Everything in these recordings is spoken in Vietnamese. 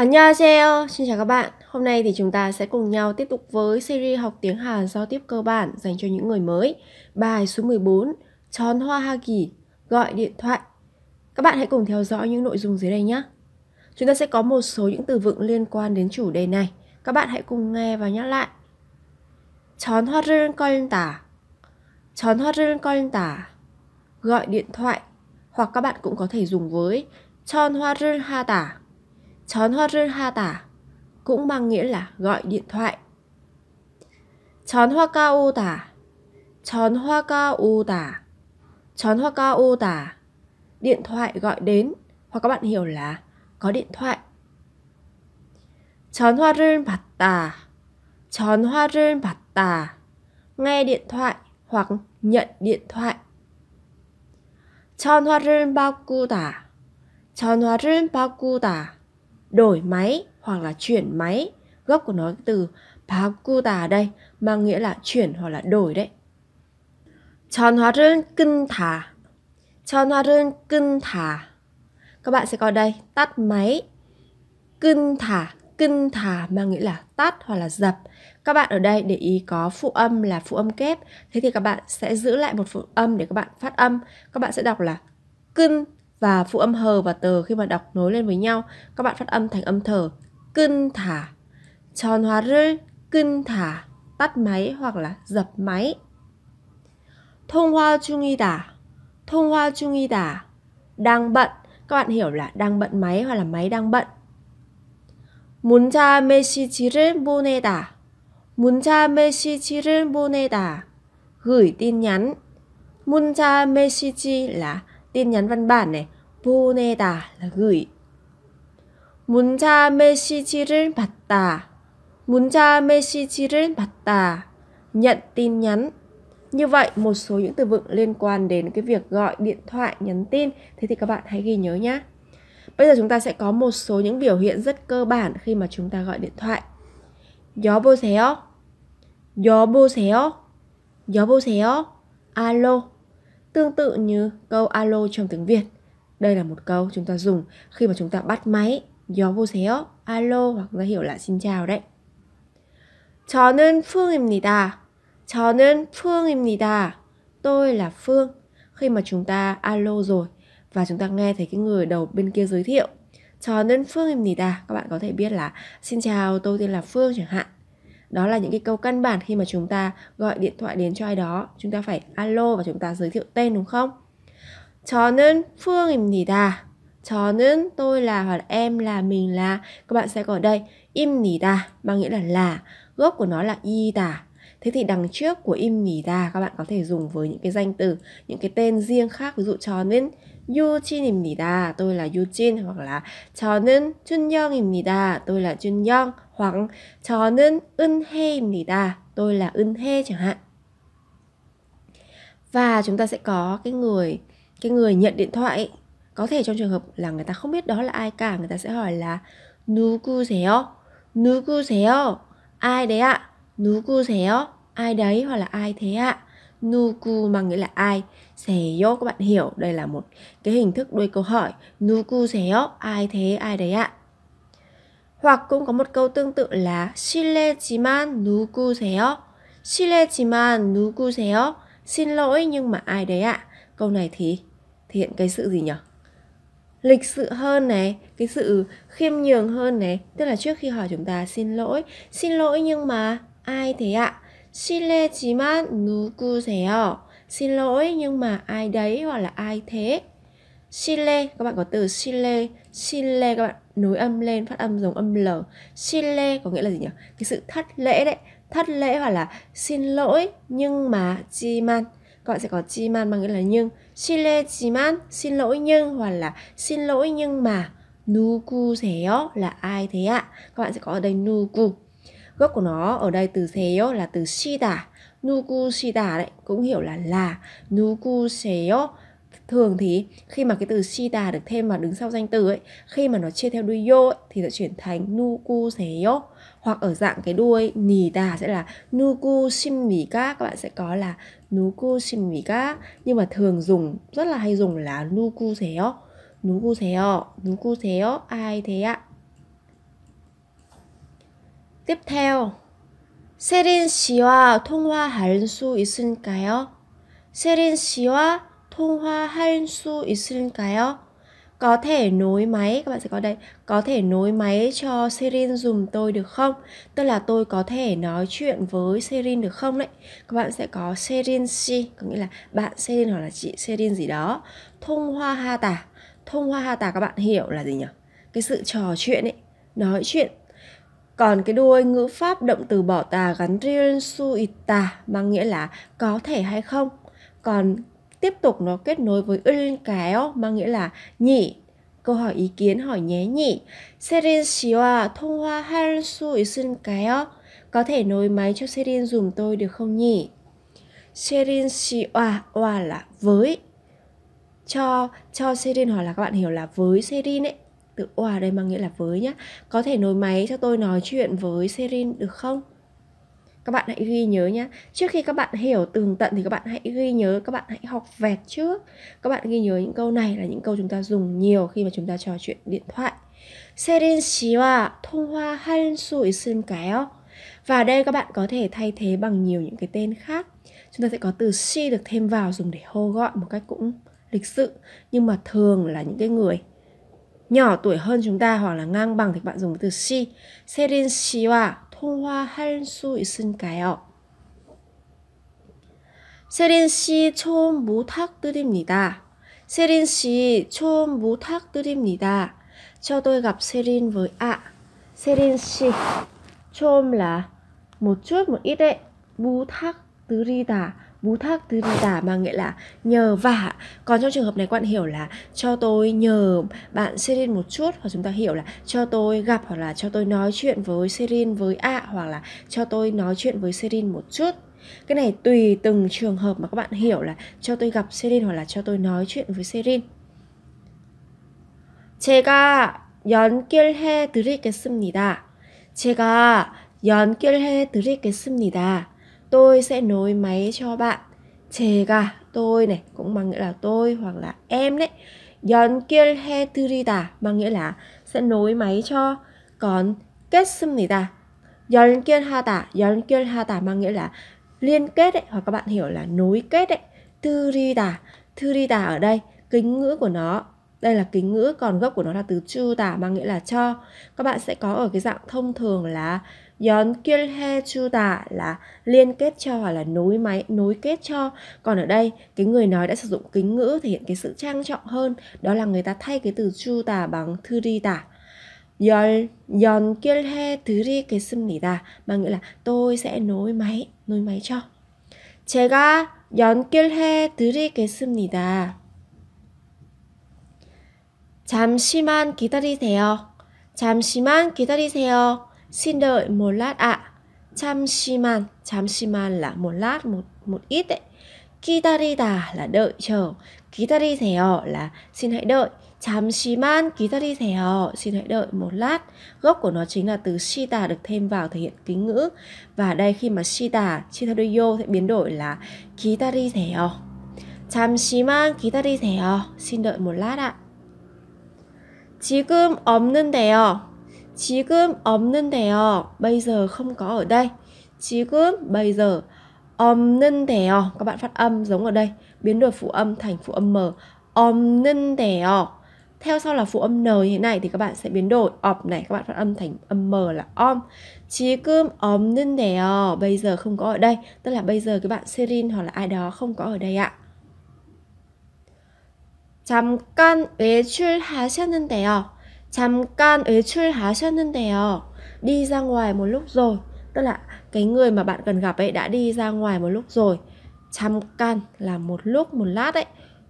안녕하세요. Xin chào các bạn. Hôm nay thì chúng ta sẽ cùng nhau tiếp tục với series học tiếng Hàn giao tiếp cơ bản dành cho những người mới. Bài số 14, Tròn hoa ha kỳ, gọi điện thoại. Các bạn hãy cùng theo dõi những nội dung dưới đây nhé. Chúng ta sẽ có một số những từ vựng liên quan đến chủ đề này. Các bạn hãy cùng nghe và nhắc lại. Tròn hoa rơn coi tả. Tròn hoa rơn coi tả. Gọi điện thoại. Hoặc các bạn cũng có thể dùng với Tròn hoa rơn ha tả 전화를 하다 cũng mang nghĩa là gọi điện thoại. 전화가 오다 전화가 오다 전화가 오다 điện thoại gọi đến hoặc các bạn hiểu là có điện thoại. 전화를 받다 전화를 받다 nghe điện thoại hoặc nhận điện thoại. 전화를 바꾸다 전화를 바꾸다 đổi máy hoặc là chuyển máy gốc của nó từ 바꾸다 đây mang nghĩa là chuyển hoặc là đổi đấy Chọn chọn hóa đơn thả hóa đơn 전화를 thả các bạn sẽ có đây tắt máy cưng thả cưng thả mang nghĩa là tắt hoặc là dập các bạn ở đây để ý có phụ âm là phụ âm kép thế thì các bạn sẽ giữ lại một phụ âm để các bạn phát âm các bạn sẽ đọc là cưng và phụ âm hờ và tờ khi mà đọc nối lên với nhau, các bạn phát âm thành âm thở. Cưng thả. Tròn hóa rư, cưng thả, tắt máy hoặc là dập máy. Thông hoa trung y đà Thông hoa trung y đà Đang bận. Các bạn hiểu là đang bận máy hoặc là máy đang bận. muốn 문자 메시지를 보내다. 문자 메시지를 보내다. gửi tin nhắn. muốn 문자 메시지 là tin nhắn văn bản này 보내다 là gửi 문자 메시지를 받다 문자 메시지를 받다 nhận tin nhắn như vậy một số những từ vựng liên quan đến cái việc gọi điện thoại nhắn tin thế thì các bạn hãy ghi nhớ nhé bây giờ chúng ta sẽ có một số những biểu hiện rất cơ bản khi mà chúng ta gọi điện thoại 여보세요 여보세요 여보세요 alo tương tự như câu alo trong tiếng Việt. Đây là một câu chúng ta dùng khi mà chúng ta bắt máy gió 여보세요, alo hoặc ra hiểu là xin chào đấy. 저는 Phương 저는 Phương Tôi là Phương. Khi mà chúng ta alo rồi và chúng ta nghe thấy cái người đầu bên kia giới thiệu 저는 Phương Các bạn có thể biết là xin chào tôi tên là Phương chẳng hạn đó là những cái câu căn bản khi mà chúng ta gọi điện thoại đến cho ai đó chúng ta phải alo và chúng ta giới thiệu tên đúng không 저는 phương 저는 tôi là hoặc là em là mình là các bạn sẽ có đây imnida mang nghĩa là là gốc của nó là y ida Thế thì đằng trước của imnida các bạn có thể dùng với những cái danh từ, những cái tên riêng khác ví dụ cho nên Yuchin입니다. Tôi là Yuchin hoặc là cho nên Chunyong입니다. Tôi là Chunyong hoặc 저는 은혜입니다. Tôi là 은혜 chẳng hạn. Và chúng ta sẽ có cái người cái người nhận điện thoại có thể trong trường hợp là người ta không biết đó là ai cả người ta sẽ hỏi là 누구세요? 누구세요? Ai đấy ạ? À? 누구세요? Ai đấy hoặc là ai thế ạ? À? Nuku mà nghĩa là ai Seyo các bạn hiểu Đây là một cái hình thức đuôi câu hỏi Nuku seyo Ai thế ai đấy ạ hoặc cũng có một câu tương tự là 실례지만 누구세요? 실례지만 누구세요? Xin lỗi nhưng mà ai đấy ạ? À? Câu này thì thể hiện cái sự gì nhỉ? lịch sự hơn này cái sự khiêm nhường hơn này tức là trước khi hỏi chúng ta xin lỗi xin lỗi nhưng mà ai thế ạ 실례지만 누구세요 xin lỗi nhưng mà ai đấy hoặc là ai thế Chile, các bạn có từ Chile, Chile các bạn nối âm lên phát âm giống âm L. Chile có nghĩa là gì nhỉ? Cái sự thất lễ đấy, thất lễ hoặc là xin lỗi nhưng mà chi man. Các bạn sẽ có chi man bằng nghĩa là nhưng. Chile chi man, xin lỗi nhưng hoặc là xin lỗi nhưng mà. Nuku seyo là ai thế ạ? À? Các bạn sẽ có ở đây nuku. Gốc của nó ở đây từ seyo là từ shida. Nuku shida đấy cũng hiểu là là. Nuku seyo thường thì khi mà cái từ shita được thêm vào đứng sau danh từ ấy khi mà nó chia theo đuôi yo thì sẽ chuyển thành nuku seyo hoặc ở dạng cái đuôi nì sẽ là nuku sim các bạn sẽ có là nuku sim nhưng mà thường dùng rất là hay dùng là nuku seyo nuku seyo nuku seyo ai thế ạ tiếp theo 세린 씨와 통화할 수 있을까요? 세린 씨와 thông hoa Hansu 있을까요? Có thể nối máy, các bạn sẽ có đây Có thể nối máy cho Serin dùng tôi được không? Tức là tôi có thể nói chuyện với Serin được không đấy Các bạn sẽ có Serin si Có nghĩa là bạn Serin hoặc là chị Serin gì đó Thông hoa ha tả Thông hoa ha tả các bạn hiểu là gì nhỉ? Cái sự trò chuyện ấy Nói chuyện còn cái đuôi ngữ pháp động từ bỏ tà gắn riêng su ita mang nghĩa là có thể hay không. Còn tiếp tục nó kết nối với ul kéo mang nghĩa là nhị. câu hỏi ý kiến hỏi nhé nhị. serin shiwa thông hoa hai su isun kéo có thể nối máy cho serin dùm tôi được không nhỉ serin shiwa wa là với cho cho serin hoặc là các bạn hiểu là với serin ấy từ oa đây mang nghĩa là với nhá có thể nối máy cho tôi nói chuyện với serin được không các bạn hãy ghi nhớ nhé trước khi các bạn hiểu tường tận thì các bạn hãy ghi nhớ các bạn hãy học vẹt trước các bạn ghi nhớ những câu này là những câu chúng ta dùng nhiều khi mà chúng ta trò chuyện điện thoại Serin shiwa, 세린 씨와 통화할 수 있을까요? Và đây các bạn có thể thay thế bằng nhiều những cái tên khác. Chúng ta sẽ có từ she được thêm vào dùng để hô gọi một cách cũng lịch sự. Nhưng mà thường là những cái người nhỏ tuổi hơn chúng ta hoặc là ngang bằng thì các bạn dùng từ she. Serin shiwa 통화할 수 있을까요? 세린 씨 처음 부탁드립니다. 세린 씨 처음 부탁드립니다. Cho tôi gặp Serin với ạ. À. Serin 씨 처음 là một chút một ít đấy. 부탁드리다 bú thác từ tả mà nghĩa là nhờ vả còn trong trường hợp này các bạn hiểu là cho tôi nhờ bạn Serin một chút hoặc chúng ta hiểu là cho tôi gặp hoặc là cho tôi nói chuyện với Serin với A à, hoặc là cho tôi nói chuyện với Serin một chút cái này tùy từng trường hợp mà các bạn hiểu là cho tôi gặp Serin hoặc là cho tôi nói chuyện với Serin 제가 연결해 드리겠습니다. 제가 연결해 드리겠습니다 tôi sẽ nối máy cho bạn gà tôi này cũng mang nghĩa là tôi hoặc là em đấy he 드리다 mang nghĩa là sẽ nối máy cho còn kết xâm thì ta ha ta, ha ta mang nghĩa là liên kết đấy hoặc các bạn hiểu là nối kết đấy 드리다 드리다 ở đây kính ngữ của nó đây là kính ngữ còn gốc của nó là từ chu ta mang nghĩa là cho các bạn sẽ có ở cái dạng thông thường là yon 연결해 주다 là liên kết cho hoặc là nối máy nối kết cho còn ở đây cái người nói đã sử dụng kính ngữ thể hiện cái sự trang trọng hơn đó là người ta thay cái từ chu tả bằng thư đi cái 열 연결해 ta, Mà nghĩa là tôi sẽ nối máy, nối máy cho. 제가 연결해 드리겠습니다. 잠시만 기다리세요. 잠시만 기다리세요. Xin đợi một lát ạ. À. 잠시만, 잠시만 là một lát, một một ít đấy. 기다리다 là đợi chờ. 기다리세요 là xin hãy đợi. 잠시만 기다리세요. Xin hãy đợi một lát. Gốc của nó chính là từ shita được thêm vào thể hiện kính ngữ. Và đây khi mà shita, chitadoyo sẽ biến đổi là 기다리세요. 잠시만 기다리세요. Xin đợi một lát ạ. 지금 없는데요. 지금 없는데요. Bây giờ không có ở đây. 지금 bây giờ 없는데요. Các bạn phát âm giống ở đây, biến đổi phụ âm thành phụ âm m. 없는데요. Theo sau là phụ âm n như thế này thì các bạn sẽ biến đổi ọp này các bạn phát âm thành âm m là om. 지금 없는데요. Bây giờ không có ở đây, tức là bây giờ các bạn Serin hoặc là ai đó không có ở đây ạ. 잠깐 외출하셨는데요. 잠깐 외출하셨는데요. Đi ra ngoài một lúc rồi. Tức là cái người mà bạn cần gặp ấy đã đi ra ngoài một lúc rồi. 잠깐 là một lúc, một lát ấy.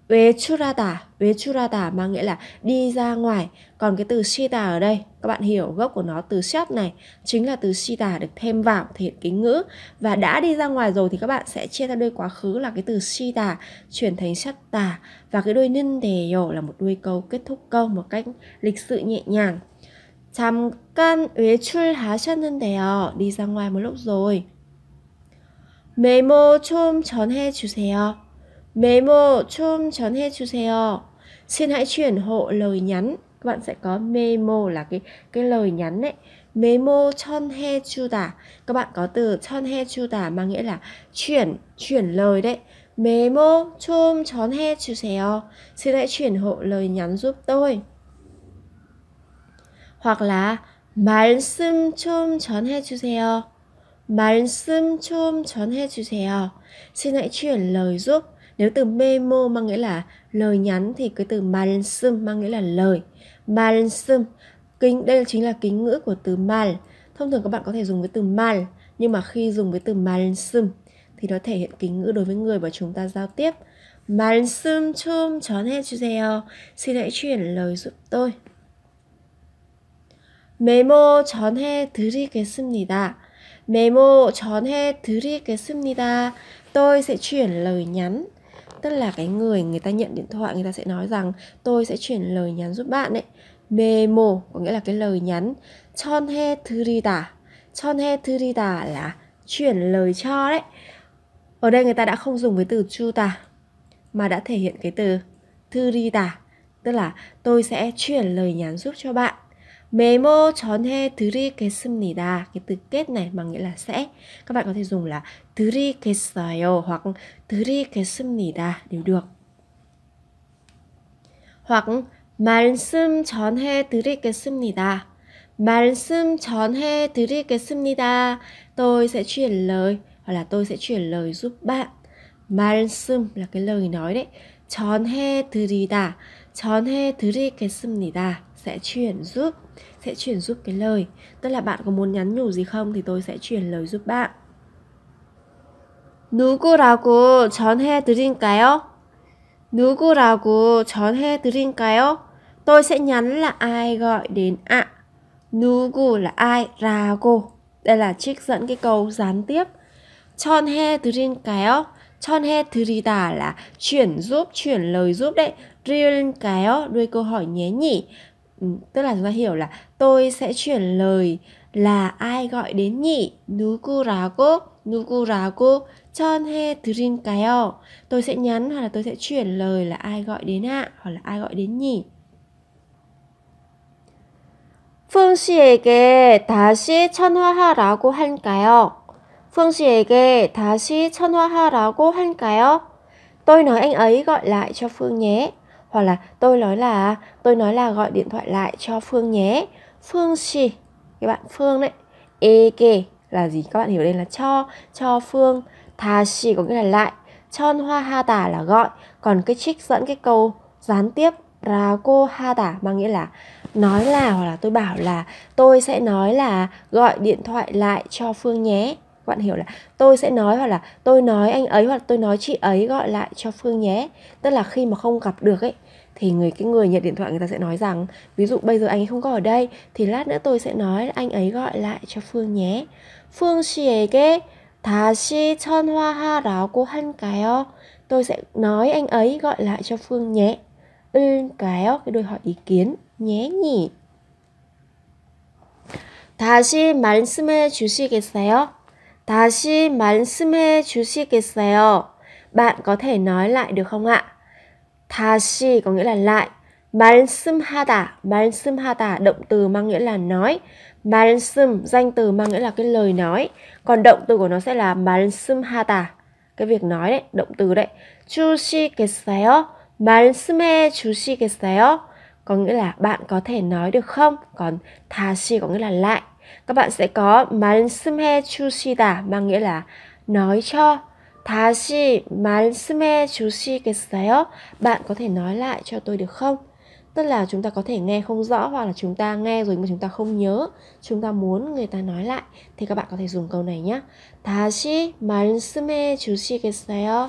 외출하다, 외출하다 mang nghĩa là đi ra ngoài. Còn cái từ shita ở đây, các bạn hiểu gốc của nó từ shop này chính là từ shita được thêm vào thể hiện kính ngữ và đã đi ra ngoài rồi thì các bạn sẽ chia ra đuôi quá khứ là cái từ shita chuyển thành shatta và cái đuôi ninh đề yo là một đuôi câu kết thúc câu một cách lịch sự nhẹ nhàng. 잠깐 외출하셨는데요. đi ra ngoài một lúc rồi. 메모 좀 전해 주세요. Memo 좀 전해주세요. Xin hãy chuyển hộ lời nhắn. Các bạn sẽ có memo là cái cái lời nhắn đấy. Memo 전해주다. Các bạn có từ 전해주다 mà nghĩa là chuyển chuyển lời đấy. Memo 좀 전해주세요. Xin hãy chuyển hộ lời nhắn giúp tôi. Hoặc là 말씀 좀 전해주세요. 말씀 좀 전해주세요. Xin hãy chuyển lời giúp nếu từ memo mang nghĩa là lời nhắn thì cái từ 말씀 mang nghĩa là lời 말씀 kính đây chính là kính ngữ của từ mal thông thường các bạn có thể dùng với từ mal nhưng mà khi dùng với từ 말씀 thì nó thể hiện kính ngữ đối với người mà chúng ta giao tiếp 말씀 좀 전해주세요. Xin hãy chuyển lời giúp tôi. memo 메모 전해드리겠습니다. 메모 전해드리겠습니다. Tôi sẽ chuyển lời nhắn tức là cái người người ta nhận điện thoại người ta sẽ nói rằng tôi sẽ chuyển lời nhắn giúp bạn ấy memo có nghĩa là cái lời nhắn 천해 드리다 천해 드리다 là chuyển lời cho đấy ở đây người ta đã không dùng với từ chu tà mà đã thể hiện cái từ thư đi tà tức là tôi sẽ chuyển lời nhắn giúp cho bạn 메모 전해 드리겠습니다. Cái từ kết này bằng nghĩa là sẽ. Các bạn có thể dùng là 드리겠어요 hoặc 드리겠습니다 đều được. Hoặc 말씀 전해 드리겠습니다. 말씀 전해 드리겠습니다. Tôi sẽ chuyển lời hoặc là tôi sẽ chuyển lời giúp bạn. 말씀 là cái lời nói đấy. 전해 드리다. 전해 드리겠습니다 sẽ chuyển giúp sẽ chuyển giúp cái lời tức là bạn có muốn nhắn nhủ gì không thì tôi sẽ chuyển lời giúp bạn 누구라고 전해 드릴까요? 누구라고 전해 드릴까요? Tôi sẽ nhắn là ai gọi đến ạ. À. 누구 là ai, 라고. Đây là trích dẫn cái câu gián tiếp. 전해 드릴까요? 전해 드리다 là chuyển giúp, chuyển lời giúp đấy. 드릴까요? Đuôi câu hỏi nhé nhỉ tức là chúng ta hiểu là tôi sẽ chuyển lời là ai gọi đến nhỉ? 누구라고? 누구라고 전해 드릴까요? Tôi sẽ nhắn hoặc là tôi sẽ chuyển lời là ai gọi đến ạ, à? hoặc là ai gọi đến nhỉ? Phương 씨에게 다시 전화하라고 할까요? Phương 씨에게 다시 전화하라고 할까요? Tôi nói anh ấy gọi lại cho Phương nhé hoặc là tôi nói là tôi nói là gọi điện thoại lại cho Phương nhé Phương xì các bạn Phương đấy ê e kê là gì các bạn hiểu đây là cho cho Phương thà xì có nghĩa là lại chon hoa ha tả là gọi còn cái trích dẫn cái câu gián tiếp ra cô ha tả mang nghĩa là nói là hoặc là tôi bảo là tôi sẽ nói là gọi điện thoại lại cho Phương nhé bạn hiểu là tôi sẽ nói hoặc là tôi nói anh ấy hoặc tôi nói chị ấy gọi lại cho phương nhé tức là khi mà không gặp được ấy thì người cái người nhận điện thoại người ta sẽ nói rằng ví dụ bây giờ anh ấy không có ở đây thì lát nữa tôi sẽ nói anh ấy gọi lại cho phương nhé phương hoa 씨에게 다시 전화하라고 할까요? Tôi sẽ nói anh ấy gọi lại cho Phương nhé. 은 cái đôi hỏi ý kiến nhé nhỉ. 다시 말씀해 주시겠어요? 다시 말씀해 주시겠어요? Bạn có thể nói lại được không ạ? 다시 có nghĩa là lại. 말씀하다, 말씀하다 động từ mang nghĩa là nói. 말씀 danh từ mang nghĩa là cái lời nói. Còn động từ của nó sẽ là 말씀하다. Cái việc nói đấy, động từ đấy. 주시겠어요? 말씀해 주시겠어요? Có nghĩa là bạn có thể nói được không? Còn 다시 có nghĩa là lại các bạn sẽ có 말씀해 주시다 mang nghĩa là nói cho 다시 말씀해 주시겠어요? Bạn có thể nói lại cho tôi được không? Tức là chúng ta có thể nghe không rõ hoặc là chúng ta nghe rồi mà chúng ta không nhớ, chúng ta muốn người ta nói lại thì các bạn có thể dùng câu này nhé. 다시 말씀해 주시겠어요?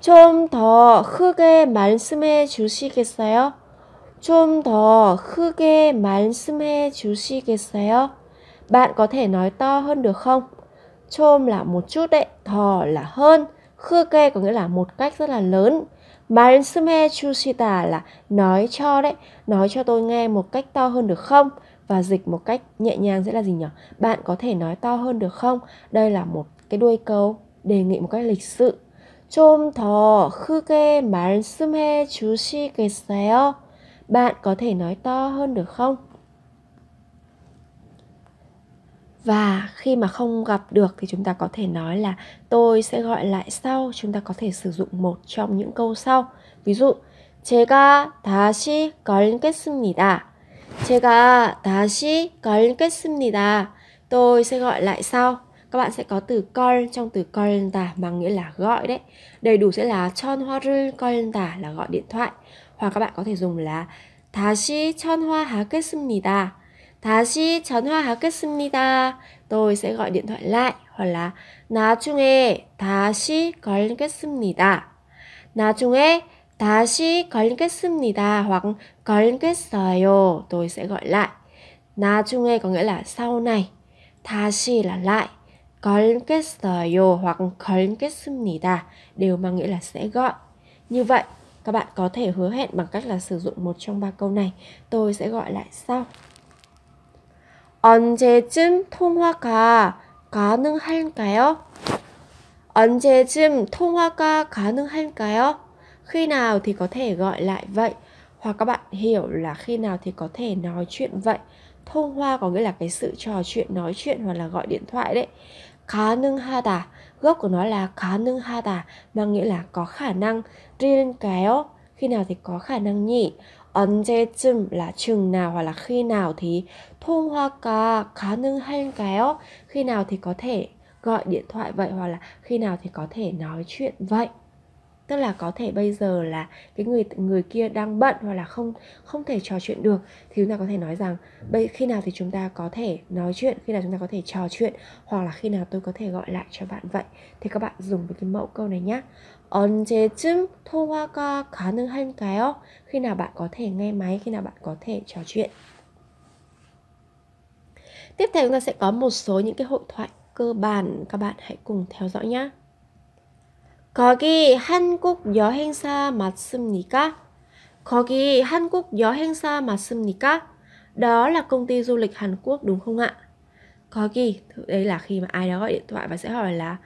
좀더 크게 말씀해 주시겠어요? 좀더 크게 말씀해 주시겠어요? Bạn có thể nói to hơn được không? Chôm là một chút đấy, thò là hơn, 크게 có nghĩa là một cách rất là lớn. 말씀해주시다 là nói cho đấy, nói cho tôi nghe một cách to hơn được không? Và dịch một cách nhẹ nhàng sẽ là gì nhỉ? Bạn có thể nói to hơn được không? Đây là một cái đuôi câu đề nghị một cách lịch sự. 좀 더 크게 말씀해 주시겠어요? Bạn có thể nói to hơn được không? Và khi mà không gặp được thì chúng ta có thể nói là tôi sẽ gọi lại sau, chúng ta có thể sử dụng một trong những câu sau. Ví dụ, 제가 다시 걸겠습니다. 제가 다시 걸겠습니다. Tôi sẽ gọi lại sau. Các bạn sẽ có từ call trong từ call tả mà nghĩa là gọi đấy. Đầy đủ sẽ là 전화를 걸다 là gọi điện thoại. Hoặc các bạn có thể dùng là 다시 전화하겠습니다. 다시 전화하겠습니다. Tôi sẽ gọi điện thoại lại hoặc là 나중에 다시 걸겠습니다. 나중에 다시 걸겠습니다 hoặc 걸겠어요. Tôi sẽ gọi lại. 나중에 có nghĩa là sau này. 다시 là lại. 걸겠어요 hoặc 걸겠습니다 đều mang nghĩa là sẽ gọi. Như vậy các bạn có thể hứa hẹn bằng cách là sử dụng một trong ba câu này. Tôi sẽ gọi lại sau. 언제쯤 통화가 가능할까요? 언제쯤 통화가 가능할까요? Khi nào thì có thể gọi lại vậy? Hoặc các bạn hiểu là khi nào thì có thể nói chuyện vậy? Thông hoa có nghĩa là cái sự trò chuyện, nói chuyện hoặc là gọi điện thoại đấy. 가능하다 gốc của nó là 가능하다 mang nghĩa là có khả năng riêng kéo khi nào thì có khả năng nhỉ 언제쯤 là chừng nào hoặc là khi nào thì hoa 통화가 가능할까요? Khi nào thì có thể gọi điện thoại vậy hoặc là khi nào thì có thể nói chuyện vậy tức là có thể bây giờ là cái người người kia đang bận hoặc là không không thể trò chuyện được thì chúng ta có thể nói rằng bây khi nào thì chúng ta có thể nói chuyện khi nào chúng ta có thể trò chuyện hoặc là khi nào tôi có thể gọi lại cho bạn vậy thì các bạn dùng với cái mẫu câu này nhé 언제쯤 통화가 가능할까요? Khi nào bạn có thể nghe máy, khi nào bạn có thể trò chuyện. Tiếp theo chúng ta sẽ có một số những cái hội thoại cơ bản các bạn hãy cùng theo dõi nhé. 거기 한국 여행사 맞습니까? 거기 한국 여행사 맞습니까? Đó là công ty du lịch Hàn Quốc đúng không ạ? 거기 đấy là khi mà ai đó gọi điện thoại và sẽ hỏi là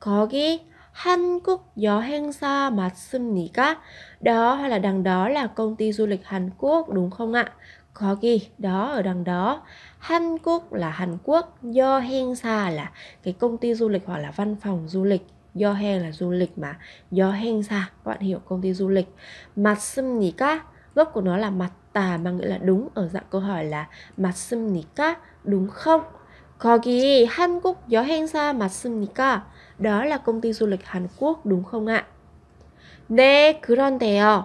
거기 한국 여행사 맞습니까? Đó hoặc là đằng đó là công ty du lịch Hàn Quốc đúng không ạ? 거기 đó ở đằng đó Hàn Quốc là Hàn Quốc Yeo là cái công ty du lịch hoặc là văn phòng du lịch 여행 là du lịch mà 여행사 các bạn hiểu công ty du lịch mặt nhỉ 맞습니까 gốc của nó là mặt tà mà nghĩa là đúng ở dạng câu hỏi là mặt nhỉ 맞습니까 đúng không Hàn Quốc xa mặt 한국 nhỉ 맞습니까 đó là công ty du lịch Hàn Quốc đúng không ạ 네 그런데요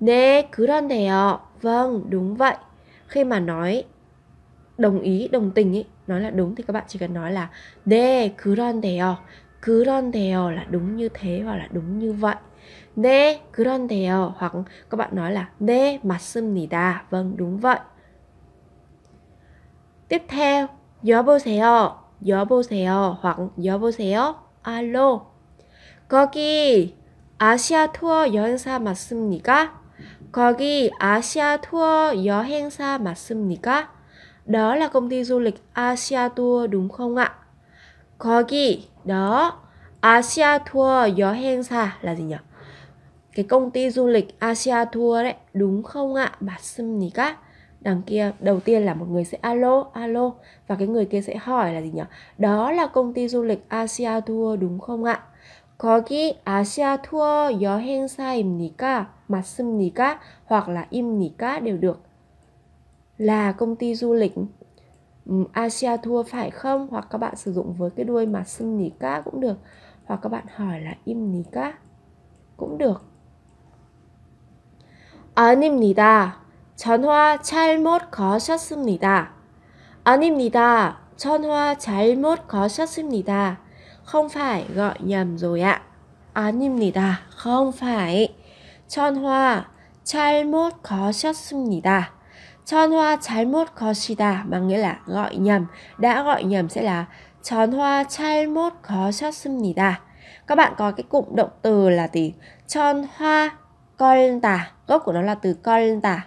네 그런데요 vâng đúng vậy khi mà nói đồng ý đồng tình ý nói là đúng thì các bạn chỉ cần nói là 네 그런데요 그런데요 là đúng như thế hoặc là đúng như vậy. 네, 그런데요 hoặc các bạn nói là 네, 맞습니다. Vâng, đúng vậy. Tiếp theo, 여보세요, 여보세요 hoặc 여보세요, alo. 거기 아시아 투어 여행사 맞습니까? 거기 아시아 투어 여행사 맞습니까? Đó là công ty du lịch Asia Tour đúng không ạ? 거기 đó Asia Tour 여행사 là gì nhỉ? Cái công ty du lịch Asia Tour đấy, đúng không ạ? 맞습니까? Đằng kia đầu tiên là một người sẽ alo, alo và cái người kia sẽ hỏi là gì nhỉ? Đó là công ty du lịch Asia Tour đúng không ạ? 거기 아시아 투어 여행사입니까? 맞습니까? hoặc là im니까 đều được. Là công ty du lịch Ừ, Asia Tour phải không hoặc các bạn sử dụng với cái đuôi mà sim nỉ cá cũng được hoặc các bạn hỏi là im nỉ cá cũng được 아닙니다. 전화 잘못 거셨습니다. 아닙니다. 전화 잘못 거셨습니다. Không phải gọi nhầm rồi ạ. 아닙니다. Ờ, không phải. 전화 잘못 거셨습니다 hoa trái mốt 전화 잘못 ta, mà nghĩa là gọi nhầm. Đã gọi nhầm sẽ là hoa trái mốt 전화 잘못 ta. Các bạn có cái cụm động từ là gì? hoa 전화 걸다. Gốc của nó là từ 걸다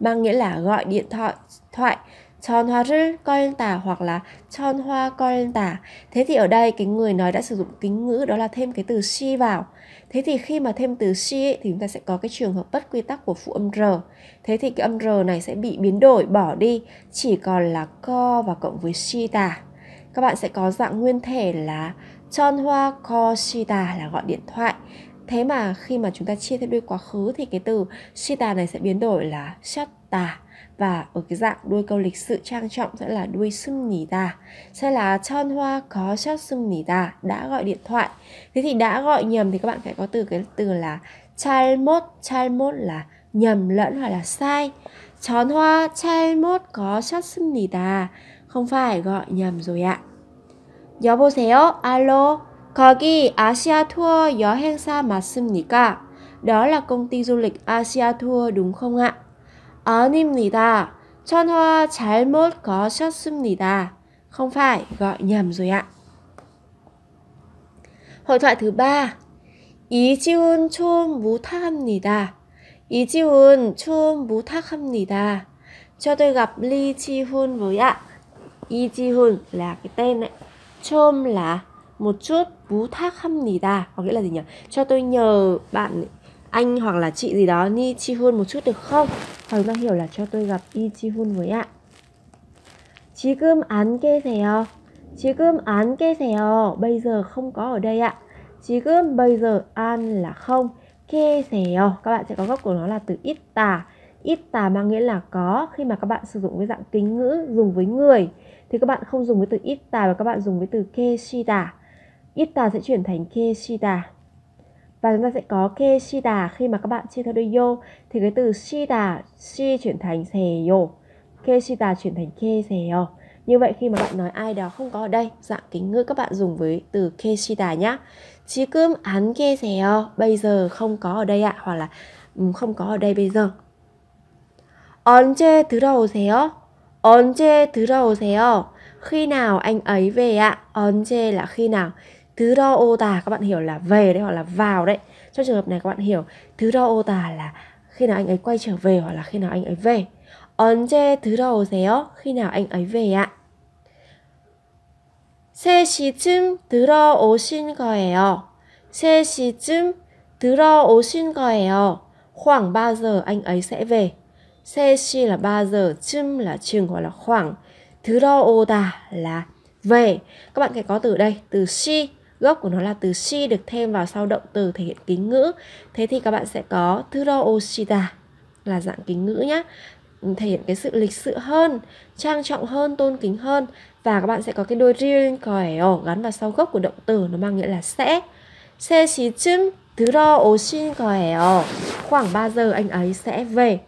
mang nghĩa là gọi điện thoại thoại chon hoa rư coi tả hoặc là chon hoa coi tả thế thì ở đây cái người nói đã sử dụng kính ngữ đó là thêm cái từ si vào Thế thì khi mà thêm từ she ấy, thì chúng ta sẽ có cái trường hợp bất quy tắc của phụ âm r. Thế thì cái âm r này sẽ bị biến đổi bỏ đi, chỉ còn là co và cộng với ta Các bạn sẽ có dạng nguyên thể là chon hoa co Ko ta là gọi điện thoại. Thế mà khi mà chúng ta chia theo đuôi quá khứ thì cái từ ta này sẽ biến đổi là ta và ở cái dạng đuôi câu lịch sự trang trọng sẽ là đuôi sưng nỉ ta sẽ là chon hoa có chót sưng nỉ ta đã gọi điện thoại thế thì đã gọi nhầm thì các bạn phải có từ cái từ là mốt chalmot mốt là nhầm lẫn hoặc là sai chón hoa mốt có chót sưng nỉ ta không phải gọi nhầm rồi ạ 여보세요 alo 거기 아시아 투어 여행사 맞습니까? Đó là công ty du lịch Asia Tour đúng không ạ? 아닙니다. 천화 잘못 거셨습니다. Không phải, gọi nhầm rồi ạ. Hội thoại thứ ba. 이지훈 좀 부탁합니다. 이지훈 좀 부탁합니다. Cho tôi gặp Lee Ji-hun với ạ. Ji-hun là cái tên đấy. Chôm là một chút bú thác hâm nì đà có nghĩa là gì nhỉ cho tôi nhờ bạn anh hoặc là chị gì đó Ni Chi Hun một chút được không? Hoặc chúng ta hiểu là cho tôi gặp Yi Chi Hun với ạ. 지금 안 계세요. 지금 안 계세요. Bây giờ không có ở đây ạ. 지금 bây giờ an là không. 계세요. Các bạn sẽ có gốc của nó là từ ít tà. Ít tà mang nghĩa là có. Khi mà các bạn sử dụng với dạng kính ngữ dùng với người thì các bạn không dùng với từ ít tà mà các bạn dùng với từ keshita. Ít tà sẽ chuyển thành keshita và chúng ta sẽ có ke shida khi mà các bạn chia theo đuôi yo thì cái từ shida shi chuyển thành seyo ke shida chuyển thành ke seyo như vậy khi mà bạn nói ai đó không có ở đây dạng kính ngữ các bạn dùng với từ ke shida nhá chỉ cơm án ke seyo bây giờ không có ở đây ạ à, hoặc là không có ở đây bây giờ 언제 들어오세요? 언제 들어오세요? Khi nào anh ấy về ạ? À? 언제 là khi nào? thứ đo ô tà các bạn hiểu là về đấy hoặc là vào đấy trong trường hợp này các bạn hiểu thứ đo ô tà là khi nào anh ấy quay trở về hoặc là khi nào anh ấy về 언제 들어오세요? khi nào anh ấy về ạ? 3시쯤 들어오신 거예요. 3시쯤 들어오신 거예요. Khoảng 3 giờ anh ấy sẽ về. 3시 là 3 giờ, chum là chừng hoặc là khoảng. ô 들어오다 là về. Các bạn phải có từ đây, từ si gốc của nó là từ she được thêm vào sau động từ thể hiện kính ngữ thế thì các bạn sẽ có turo là dạng kính ngữ nhé ừ, thể hiện cái sự lịch sự hơn trang trọng hơn tôn kính hơn và các bạn sẽ có cái đôi riêng koeo gắn vào sau gốc của động từ nó mang nghĩa là sẽ xe xí chim 들어 오신 거예요. khoảng 3 giờ anh ấy sẽ về.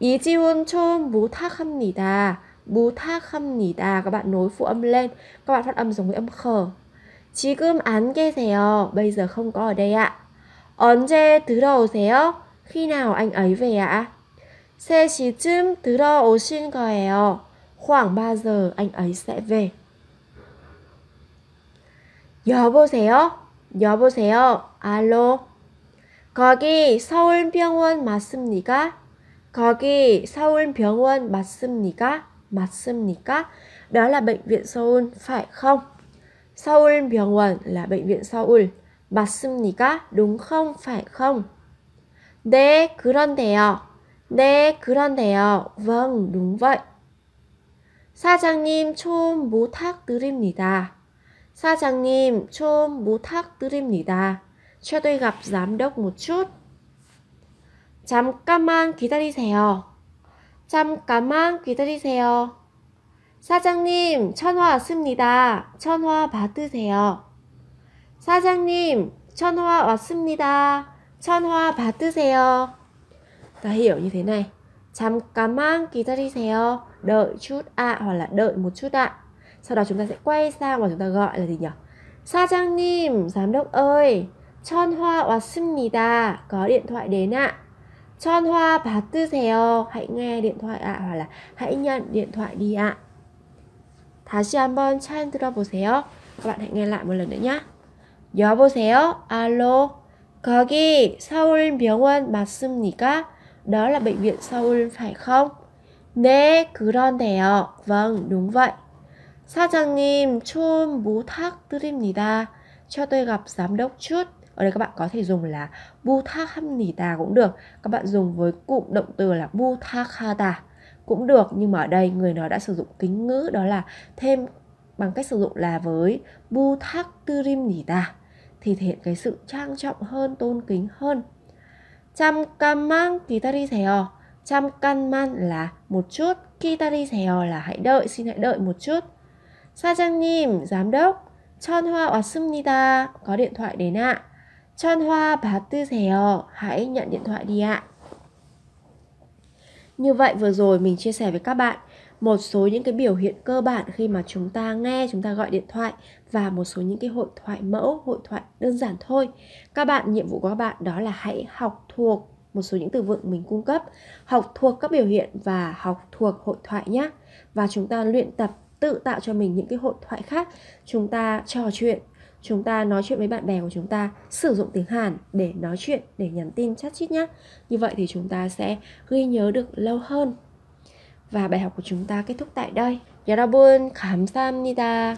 이지훈 처음 부탁합니다. 부탁합니다. Các bạn nối phụ âm lên. Các bạn phát âm giống với âm khờ. 지금 안 계세요. Bây giờ không có ở đây ạ. 언제 들어오세요? Khi nào anh ấy về ạ? 3시쯤 들어오신 거예요. Khoảng 3 giờ anh ấy sẽ về. 여보세요? 여보세요? alo. 거기 서울병원 맞습니까? 거기 서울병원 맞습니까? 맞습니까? Đó là bệnh viện Seoul, phải không? Seoul 병원 là bệnh viện Seoul. 맞습니까? đúng không? phải không? 네, 그런데요. 네, 그런데요. vâng, đúng vậy. 사장님 좀 부탁드립니다. 사장님 좀 부탁드립니다. 최도희 gặp giám đốc một chút. 잠깐만 기다리세요. 잠깐만 기다리세요. 사장님, 천화 왔습니다. 천화 받으세요. 사장님, 천화 왔습니다. 천화 받으세요. Ta hiểu n h n 잠깐만 기다리세요. Đợi chút ạ hoặc là đợi một chút ạ. Sau đó chúng ta sẽ quay sang và chúng ta gọi là gì nhỉ? 사장님, giám đốc ơi. 천화 왔습니다. Có điện thoại đến ạ. 천화 받으세요. Hãy nghe điện thoại ạ hoặc là hãy nhận điện thoại đi ạ. 다시 한번 잘 들어보세요. Các bạn hãy nghe lại một lần nữa nhé. 여보세요? Alo? 거기 서울병원 맞습니까? Đó là bệnh viện Seoul phải không? 네, 그런데요. Vâng, đúng vậy. 사장님, 좀 부탁드립니다. Cho tôi gặp giám đốc chút. Ở đây các bạn có thể dùng là buthakhamnida cũng được. Các bạn dùng với cụm động từ là buthakada cũng được nhưng mà ở đây người nó đã sử dụng kính ngữ đó là thêm bằng cách sử dụng là với bu thác tư rim nỉ đà thì thể hiện cái sự trang trọng hơn tôn kính hơn chăm cam mang kỳ ta đi thèo chăm căn man là một chút kỳ ta đi thèo là hãy đợi xin hãy đợi một chút sa trang nhìm giám đốc chon hoa oa sum nita có điện thoại đến ạ chon hoa bà tư thèo hãy nhận điện thoại đi ạ như vậy vừa rồi mình chia sẻ với các bạn một số những cái biểu hiện cơ bản khi mà chúng ta nghe chúng ta gọi điện thoại và một số những cái hội thoại mẫu, hội thoại đơn giản thôi. Các bạn nhiệm vụ của các bạn đó là hãy học thuộc một số những từ vựng mình cung cấp, học thuộc các biểu hiện và học thuộc hội thoại nhé. Và chúng ta luyện tập tự tạo cho mình những cái hội thoại khác, chúng ta trò chuyện chúng ta nói chuyện với bạn bè của chúng ta sử dụng tiếng Hàn để nói chuyện, để nhắn tin chat chít nhé. Như vậy thì chúng ta sẽ ghi nhớ được lâu hơn. Và bài học của chúng ta kết thúc tại đây. 여러분 감사합니다.